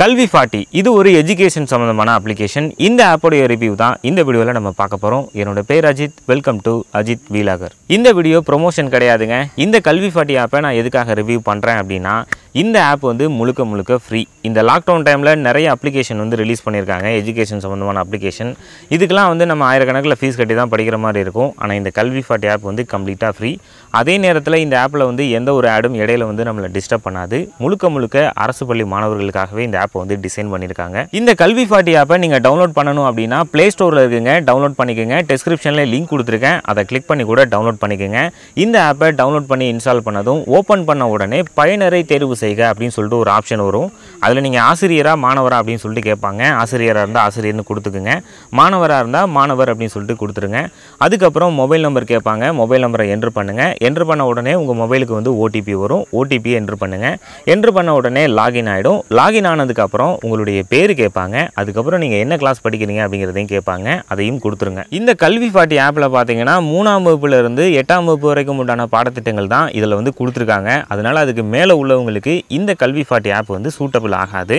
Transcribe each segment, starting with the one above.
கல்வி ஃபாட்டி இது ஒரு எஜுகேஷன் சம்மந்தமான அப்ளிகேஷன் இந்த ஆப்போடைய ரிவ்யூ தான் இந்த வீடியோவில் நம்ம பார்க்க போகிறோம் என்னோட பேர் Ajith welcome to Ajith vlogger இந்த வீடியோ ப்ரொமோஷன் கிடையாதுங்க இந்த கல்வி ஃபாட்டி ஆப்பை நான் எதுக்காக ரிவ்யூ பண்ணுறேன் அப்படின்னா இந்த ஆப் வந்து முழுக்க முழுக்க ஃப்ரீ இந்த லாக்டவுன் டைமில் நிறைய அப்ளிகேஷன் வந்து ரிலீஸ் பண்ணியிருக்காங்க எஜுகேஷன் சம்மந்தமான அப்ளிகேஷன் இதுக்கெலாம் வந்து நம்ம ஆயிரக்கணக்கில் ஃபீஸ் கட்டி தான் படிக்கிற மாதிரி இருக்கும் ஆனால் இந்த கல்வி ஃபாட்டி ஆப் வந்து கம்ப்ளீட்டாக ஃப்ரீ அதே நேரத்தில் இந்த ஆப்பில் வந்து எந்த ஒரு ஆடும் இடையில வந்து நம்மளை டிஸ்டர்ப் பண்ணாது முழுக்க முழுக்க அரசு பள்ளி மாணவர்களுக்காகவே இந்த ஆப் ஆப்பை வந்து டிசைன் பண்ணியிருக்காங்க இந்த கல்வி ஃபாட்டி ஆப்பை நீங்கள் டவுன்லோட் பண்ணணும் அப்படின்னா ப்ளே ஸ்டோரில் இருக்குங்க டவுன்லோட் பண்ணிக்கோங்க டெஸ்கிரிப்ஷனில் லிங்க் கொடுத்துருக்கேன் அதை கிளிக் பண்ணி கூட டவுன்லோட் பண்ணிக்கோங்க இந்த ஆப்பை டவுன்லோட் பண்ணி இன்ஸ்டால் பண்ணதும் ஓப்பன் பண்ண உடனே பயனரை தேர்வு செய்க அப்படின்னு சொல்லிட்டு ஒரு ஆப்ஷன் வரும் அதில் நீங்கள் ஆசிரியராக மாணவராக அப்படின்னு சொல்லிட்டு கேட்பாங்க ஆசிரியராக இருந்தால் ஆசிரியர்னு கொடுத்துக்குங்க மாணவராக இருந்தால் மாணவர் அப்படின்னு சொல்லிட்டு கொடுத்துருங்க அதுக்கப்புறம் மொபைல் நம்பர் கேட்பாங்க மொபைல் நம்பரை என்ட்ரு பண்ணுங்கள் என்ட்ரு பண்ண உடனே உங்கள் மொபைலுக்கு வந்து ஓடிபி வரும் ஓடிபி என்ட்ரு பண்ணுங்கள் என்ட்ரு பண்ண உடனே லாகின் ஆகிடும் லாகின் ஆனதுக்கு அதுக்கப்புறம் உங்களுடைய பேர் கேட்பாங்க அதுக்கப்புறம் நீங்கள் என்ன கிளாஸ் படிக்கிறீங்க அப்படிங்கிறதையும் கேட்பாங்க அதையும் கொடுத்துருங்க இந்த கல்வி பாட்டி ஆப்பில் பாத்தீங்கன்னா மூணாம் இருந்து எட்டாம் வகுப்பு வரைக்கும் உண்டான பாடத்திட்டங்கள் தான் இதில் வந்து கொடுத்துருக்காங்க அதனால் அதுக்கு மேலே உள்ளவங்களுக்கு இந்த கல்வி பாட்டி ஆப் வந்து சூட்டபிள் ஆகாது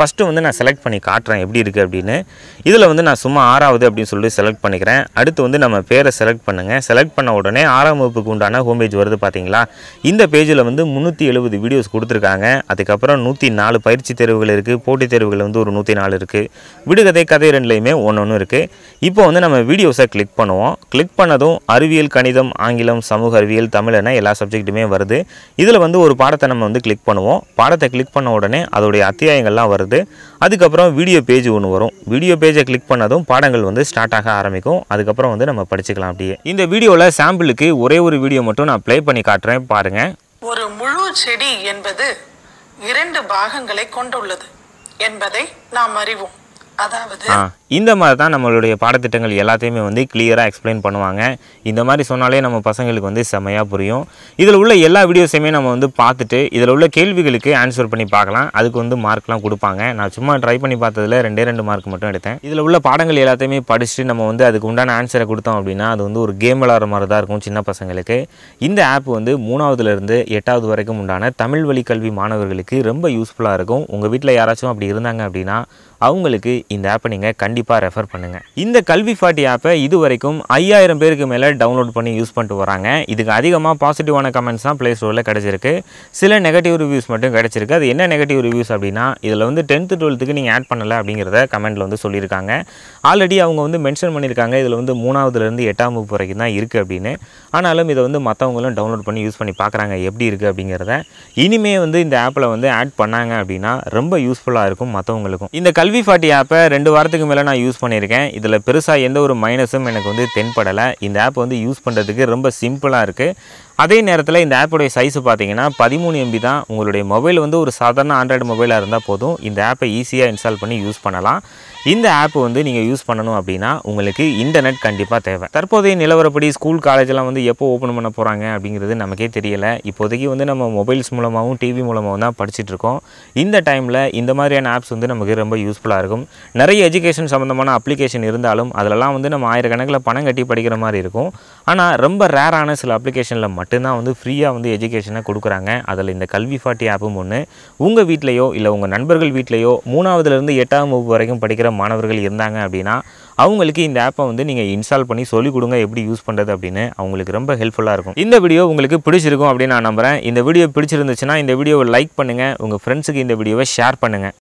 ஃபஸ்ட்டு வந்து நான் செலக்ட் பண்ணி காட்டுறேன் எப்படி இருக்குது அப்படின்னு இதில் வந்து நான் சும்மா ஆறாவது அப்படின்னு சொல்லிட்டு செலக்ட் பண்ணிக்கிறேன் அடுத்து வந்து நம்ம பேரை செலக்ட் பண்ணுங்கள் செலக்ட் பண்ண உடனே ஆறாம் வகுப்புக்கு உண்டான ஹோம் பேஜ் வருது பார்த்தீங்களா இந்த பேஜில் வந்து முந்நூற்றி எழுபது வீடியோஸ் கொடுத்துருக்காங்க அதுக்கப்புறம் நூற்றி நாலு பயிற்சி தேர்வுகள் இருக்குது போட்டித் தேர்வுகள் வந்து ஒரு நூற்றி நாலு இருக்குது விடுகதை கதை ரெண்டுலேயுமே ஒன்று ஒன்று இருக்குது இப்போ வந்து நம்ம வீடியோஸை கிளிக் பண்ணுவோம் கிளிக் பண்ணதும் அறிவியல் கணிதம் ஆங்கிலம் சமூக அறிவியல் தமிழ் எல்லா சப்ஜெக்ட்டுமே வருது இதில் வந்து ஒரு பாடத்தை நம்ம வந்து கிளிக் பண்ணுவோம் பாடத்தை கிளிக் பண்ண உடனே அதோடைய அத்தியாயங்கள்லாம் வருது வருது அதுக்கப்புறம் வீடியோ பேஜ் ஒன்று வரும் வீடியோ பேஜை கிளிக் பண்ணதும் பாடங்கள் வந்து ஸ்டார்ட் ஆக ஆரம்பிக்கும் அதுக்கப்புறம் வந்து நம்ம படிச்சுக்கலாம் அப்படியே இந்த வீடியோவில் சாம்பிளுக்கு ஒரே ஒரு வீடியோ மட்டும் நான் ப்ளே பண்ணி காட்டுறேன் பாருங்கள் ஒரு முழு செடி என்பது இரண்டு பாகங்களை கொண்டுள்ளது என்பதை நாம் அறிவோம் அதாவது இந்த மாதிரி தான் நம்மளுடைய பாடத்திட்டங்கள் எல்லாத்தையுமே வந்து கிளியராக எக்ஸ்பிளைன் பண்ணுவாங்க இந்த மாதிரி சொன்னாலே நம்ம பசங்களுக்கு வந்து செம்மையாக புரியும் இதில் உள்ள எல்லா வீடியோஸையுமே நம்ம வந்து பார்த்துட்டு இதில் உள்ள கேள்விகளுக்கு ஆன்சர் பண்ணி பார்க்கலாம் அதுக்கு வந்து மார்க்லாம் கொடுப்பாங்க நான் சும்மா ட்ரை பண்ணி பார்த்ததில் ரெண்டே ரெண்டு மார்க் மட்டும் எடுத்தேன் இதில் உள்ள பாடங்கள் எல்லாத்தையுமே படிச்சுட்டு நம்ம வந்து அதுக்கு உண்டான ஆன்சரை கொடுத்தோம் அப்படின்னா அது வந்து ஒரு கேம் விளாட்ற மாதிரி தான் இருக்கும் சின்ன பசங்களுக்கு இந்த ஆப் வந்து மூணாவதுலேருந்து எட்டாவது வரைக்கும் உண்டான தமிழ் வழி கல்வி மாணவர்களுக்கு ரொம்ப யூஸ்ஃபுல்லாக இருக்கும் உங்கள் வீட்டில் யாராச்சும் அப்படி இருந்தாங்க அப்படின்னா அவங்களுக்கு இந்த ஆப்பை நீங்கள் கண்டிப்பாக கண்டிப்பாக ரெஃபர் பண்ணுங்கள் இந்த கல்வி ஃபாட்டி ஆப்பை இது வரைக்கும் ஐயாயிரம் பேருக்கு மேலே டவுன்லோட் பண்ணி யூஸ் பண்ணிட்டு வராங்க இதுக்கு அதிகமாக பாசிட்டிவான கமெண்ட்ஸ் தான் ப்ளே ஸ்டோரில் கிடச்சிருக்கு சில நெகட்டிவ் ரிவ்யூஸ் மட்டும் கிடச்சிருக்கு அது என்ன நெகட்டிவ் ரிவ்யூஸ் அப்படின்னா இதில் வந்து டென்த்து டுவெல்த்துக்கு நீங்கள் ஆட் பண்ணலை அப்படிங்கிறத கமெண்ட்டில் வந்து சொல்லியிருக்காங்க ஆல்ரெடி அவங்க வந்து மென்ஷன் பண்ணியிருக்காங்க இதில் வந்து மூணாவதுலேருந்து எட்டாம் வகுப்பு வரைக்கும் தான் இருக்குது அப்படின்னு ஆனாலும் இதை வந்து மற்றவங்களும் டவுன்லோட் பண்ணி யூஸ் பண்ணி பார்க்குறாங்க எப்படி இருக்குது அப்படிங்கிறத இனிமே வந்து இந்த ஆப்பில் வந்து ஆட் பண்ணாங்க அப்படின்னா ரொம்ப யூஸ்ஃபுல்லாக இருக்கும் மற்றவங்களுக்கும் இந்த கல்வி ஃபாட்டி ஆப்பை ரெண்டு வாரத்துக்கு மேலே நான் யூஸ் பண்ணியிருக்கேன் இதில் பெருசாக எந்த ஒரு மைனஸும் எனக்கு வந்து தென்படலை இந்த ஆப் வந்து யூஸ் பண்ணுறதுக்கு ரொம்ப சிம்பிளாக இருக்குது அதே நேரத்தில் இந்த ஆப்போடைய சைஸு பார்த்தீங்கன்னா பதிமூணு எம்பி தான் உங்களுடைய மொபைல் வந்து ஒரு சாதாரண ஆண்ட்ராய்டு மொபைலாக இருந்தால் போதும் இந்த ஆப்பை ஈஸியாக இன்ஸ்டால் பண்ணி யூஸ் பண்ணலாம் இந்த ஆப் வந்து நீங்கள் யூஸ் பண்ணணும் அப்படின்னா உங்களுக்கு இன்டர்நெட் கண்டிப்பாக தேவை தற்போதைய நிலவரப்படி ஸ்கூல் காலேஜெலாம் வந்து எப்போ ஓப்பன் பண்ண போகிறாங்க அப்படிங்கிறது நமக்கே தெரியலை இப்போதைக்கு வந்து நம்ம மொபைல்ஸ் மூலமாகவும் டிவி மூலமாகவும் தான் படிச்சுட்டு இருக்கோம் இந்த டைமில் இந்த மாதிரியான ஆப்ஸ் வந்து நமக்கு ரொம்ப யூஸ்ஃபுல்லாக இருக்கும் நிறைய எஜுகேஷன் சம்மந்தமான அப்ளிகேஷன் இருந்தாலும் அதிலலாம் வந்து நம்ம ஆயிரக்கணக்கில் பணம் கட்டி படிக்கிற மாதிரி இருக்கும் ஆனால் ரொம்ப ரேரான சில அப்ளிகேஷனில் மட்டும்தான் வந்து ஃப்ரீயாக வந்து எஜுகேஷனை கொடுக்குறாங்க அதில் இந்த கல்வி ஃபாட்டி ஆப்பும் ஒன்று உங்கள் வீட்லேயோ இல்லை உங்கள் நண்பர்கள் வீட்லேயோ மூணாவதுலேருந்து எட்டாம் வகுப்பு வரைக்கும் படிக்கிற மாணவர்கள் இருந்தாங்க அப்படின்னா அவங்களுக்கு இந்த ஆப்பை வந்து நீங்கள் இன்ஸ்டால் பண்ணி சொல்லிக் கொடுங்க எப்படி யூஸ் பண்ணுறது அப்படின்னு அவங்களுக்கு ரொம்ப ஹெல்ப்ஃபுல்லாக இருக்கும் இந்த வீடியோ உங்களுக்கு பிடிச்சிருக்கும் அப்படின்னு நான் நம்புகிறேன் இந்த வீடியோ பிடிச்சிருந்துச்சுன்னா இந்த வீடியோவை லைக் பண்ணுங்கள் உங்கள் ஃப்ரெண்ட்ஸுக்கு இந்த வீடியோவை ஷேர் பண்ணுங்கள்